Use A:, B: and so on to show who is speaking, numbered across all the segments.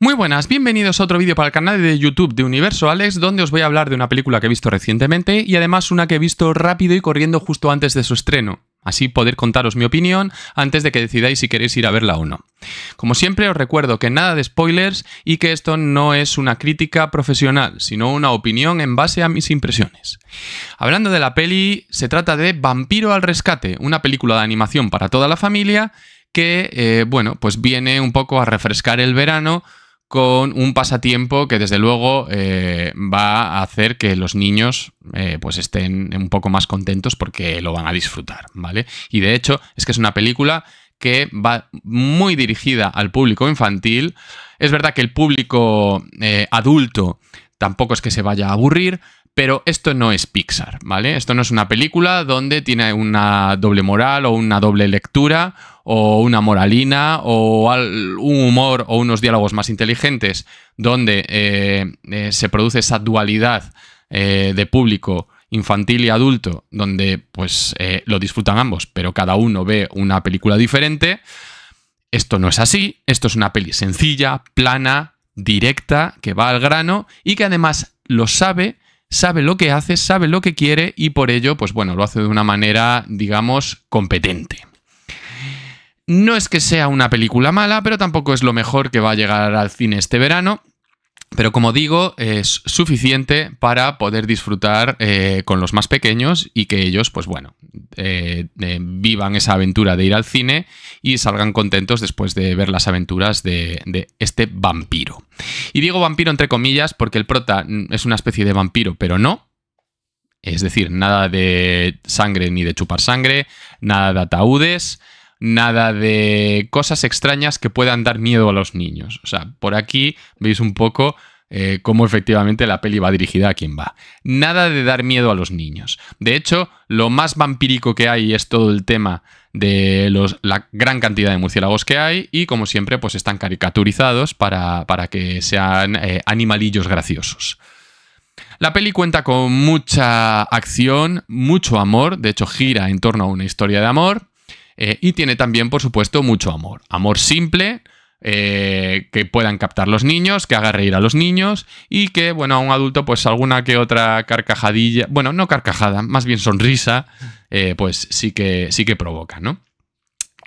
A: Muy buenas, bienvenidos a otro vídeo para el canal de YouTube de Universo Alex, donde os voy a hablar de una película que he visto recientemente y además una que he visto rápido y corriendo justo antes de su estreno. Así poder contaros mi opinión antes de que decidáis si queréis ir a verla o no. Como siempre os recuerdo que nada de spoilers y que esto no es una crítica profesional, sino una opinión en base a mis impresiones. Hablando de la peli, se trata de Vampiro al Rescate, una película de animación para toda la familia que, eh, bueno, pues viene un poco a refrescar el verano con un pasatiempo que desde luego eh, va a hacer que los niños eh, pues estén un poco más contentos porque lo van a disfrutar, ¿vale? Y de hecho es que es una película que va muy dirigida al público infantil. Es verdad que el público eh, adulto tampoco es que se vaya a aburrir, pero esto no es Pixar, ¿vale? Esto no es una película donde tiene una doble moral o una doble lectura o una moralina o un humor o unos diálogos más inteligentes donde eh, eh, se produce esa dualidad eh, de público infantil y adulto donde pues lo disfrutan ambos pero cada uno ve una película diferente esto no es así esto es una peli sencilla plana directa que va al grano y que además lo sabe sabe lo que hace sabe lo que quiere y por ello pues bueno lo hace de una manera digamos competente no es que sea una película mala, pero tampoco es lo mejor que va a llegar al cine este verano. Pero como digo, es suficiente para poder disfrutar eh, con los más pequeños y que ellos, pues bueno, eh, eh, vivan esa aventura de ir al cine y salgan contentos después de ver las aventuras de, de, este vampiro. Y digo vampiro entre comillas porque el prota es una especie de vampiro, pero no. Es decir, nada de sangre ni de chupar sangre, nada de ataúdes, nada de cosas extrañas que puedan dar miedo a los niños. O sea, por aquí veis un poco eh, cómo efectivamente la peli va dirigida a quien va. Nada de dar miedo a los niños. De hecho, lo más vampírico que hay es todo el tema de los, la gran cantidad de murciélagos que hay y como siempre pues están caricaturizados para, que sean eh, animalillos graciosos. La peli cuenta con mucha acción, mucho amor, de hecho gira en torno a una historia de amor, eh, y tiene también, por supuesto, mucho amor. Amor simple, eh, que puedan captar los niños, que haga reír a los niños y que, bueno, a un adulto, pues alguna que otra carcajadilla, bueno, no carcajada, más bien sonrisa, eh, pues sí que, sí que provoca, ¿no?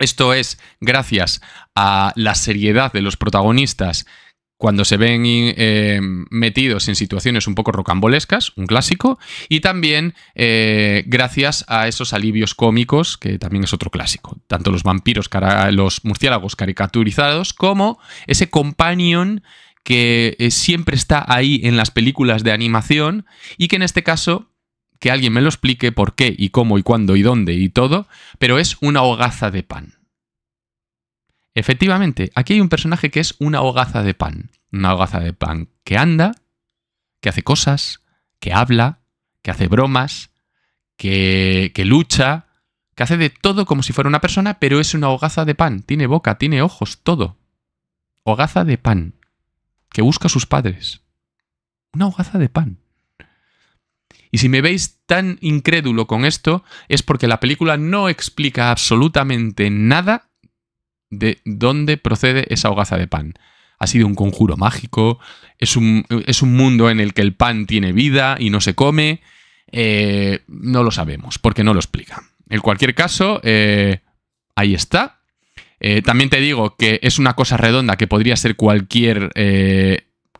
A: Esto es gracias a la seriedad de los protagonistas cuando se ven eh, metidos en situaciones un poco rocambolescas, un clásico, y también eh, gracias a esos alivios cómicos, que también es otro clásico, tanto los vampiros, los murciélagos caricaturizados, como ese companion que eh, siempre está ahí en las películas de animación y que en este caso que alguien me lo explique por qué y cómo y cuándo y dónde y todo, pero es una hogaza de pan. Efectivamente, aquí hay un personaje que es una hogaza de pan. Una hogaza de pan que anda, que hace cosas, que habla, que hace bromas, que, lucha, que hace de todo como si fuera una persona, pero es una hogaza de pan. Tiene boca, tiene ojos, todo. Hogaza de pan. Que busca a sus padres. Una hogaza de pan. Y si me veis tan incrédulo con esto, es porque la película no explica absolutamente nada de dónde procede esa hogaza de pan. Ha sido un conjuro mágico, es un, mundo en el que el pan tiene vida y no se come. Eh, no lo sabemos, porque no lo explica. En cualquier caso, eh, ahí está. Eh, también te digo que es una cosa redonda que podría ser cualquier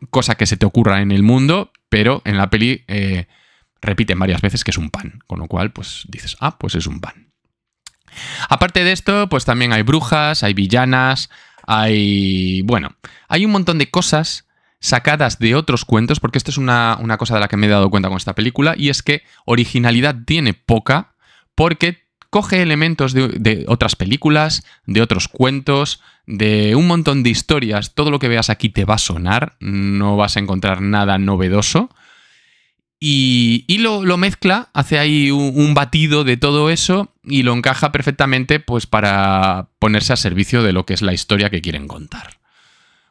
A: cosa que se te ocurra en el mundo, pero en la peli repiten varias veces que es un pan, con lo cual pues dices, ah, pues es un pan. Aparte de esto, pues también hay brujas, hay villanas, hay... Bueno, hay un montón de cosas sacadas de otros cuentos, porque esto es una, cosa de la que me he dado cuenta con esta película, y es que originalidad tiene poca, porque coge elementos de, otras películas, de otros cuentos, de un montón de historias, todo lo que veas aquí te va a sonar, no vas a encontrar nada novedoso, y, lo, mezcla, hace ahí un batido de todo eso y lo encaja perfectamente pues para ponerse a servicio de lo que es la historia que quieren contar.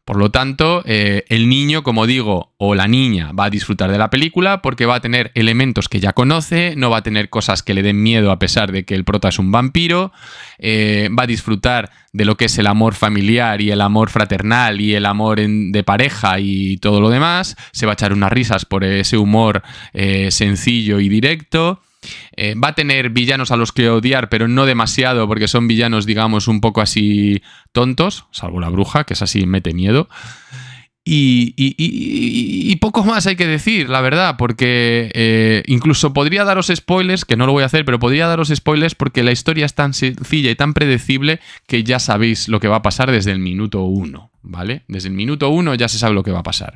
A: Por lo tanto, eh, el niño, como digo, o la niña va a disfrutar de la película porque va a tener elementos que ya conoce, no va a tener cosas que le den miedo a pesar de que el prota es un vampiro, eh, va a disfrutar de lo que es el amor familiar y el amor fraternal y el amor de pareja y todo lo demás, se va a echar unas risas por ese humor eh, sencillo y directo eh, va a tener villanos a los que odiar, pero no demasiado, porque son villanos, digamos, un poco así tontos, salvo la bruja, que es así, mete miedo. Y, poco más hay que decir, la verdad, porque eh, incluso podría daros spoilers, que no lo voy a hacer, pero podría daros spoilers porque la historia es tan sencilla y tan predecible que ya sabéis lo que va a pasar desde el minuto uno, ¿vale? Desde el minuto uno ya se sabe lo que va a pasar.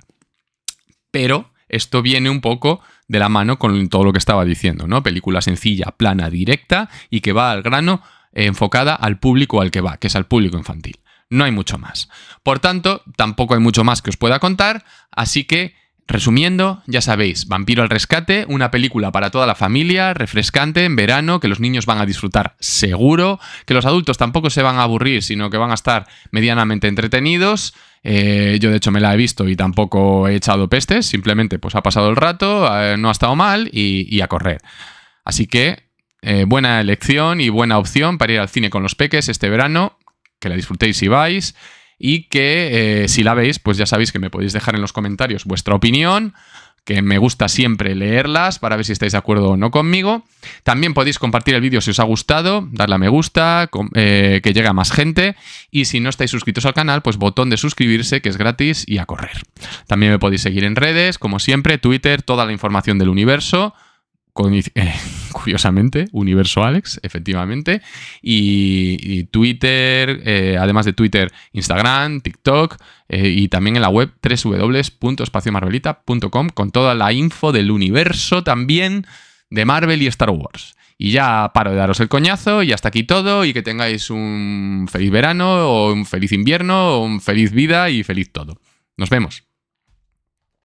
A: Pero esto viene un poco de la mano con todo lo que estaba diciendo, ¿no? Película sencilla, plana, directa y que va al grano eh, enfocada al público al que va, que es al público infantil. No hay mucho más. Por tanto, tampoco hay mucho más que os pueda contar, así que Resumiendo, ya sabéis, Vampiro al Rescate, una película para toda la familia, refrescante, en verano, que los niños van a disfrutar seguro, que los adultos tampoco se van a aburrir, sino que van a estar medianamente entretenidos. Eh, yo de hecho me la he visto y tampoco he echado pestes, simplemente pues ha pasado el rato, eh, no ha estado mal y, a correr. Así que eh, buena elección y buena opción para ir al cine con los peques este verano, que la disfrutéis si vais y que si la veis pues ya sabéis que me podéis dejar en los comentarios vuestra opinión que me gusta siempre leerlas para ver si estáis de acuerdo o no conmigo. También podéis compartir el vídeo si os ha gustado, darle a me gusta, eh, que llegue a más gente. Y si no estáis suscritos al canal, pues botón de suscribirse, que es gratis, y a correr. También me podéis seguir en redes, como siempre, Twitter, toda la información del universo. Con, eh, curiosamente, Universo Alex, efectivamente, y, Twitter, eh, además de Twitter, Instagram, TikTok, eh, y también en la web www.espaciomarvelita.com con toda la info del universo también de Marvel y Star Wars. Y ya paro de daros el coñazo y hasta aquí todo y que tengáis un feliz verano o un feliz invierno o un feliz vida y feliz todo. Nos vemos.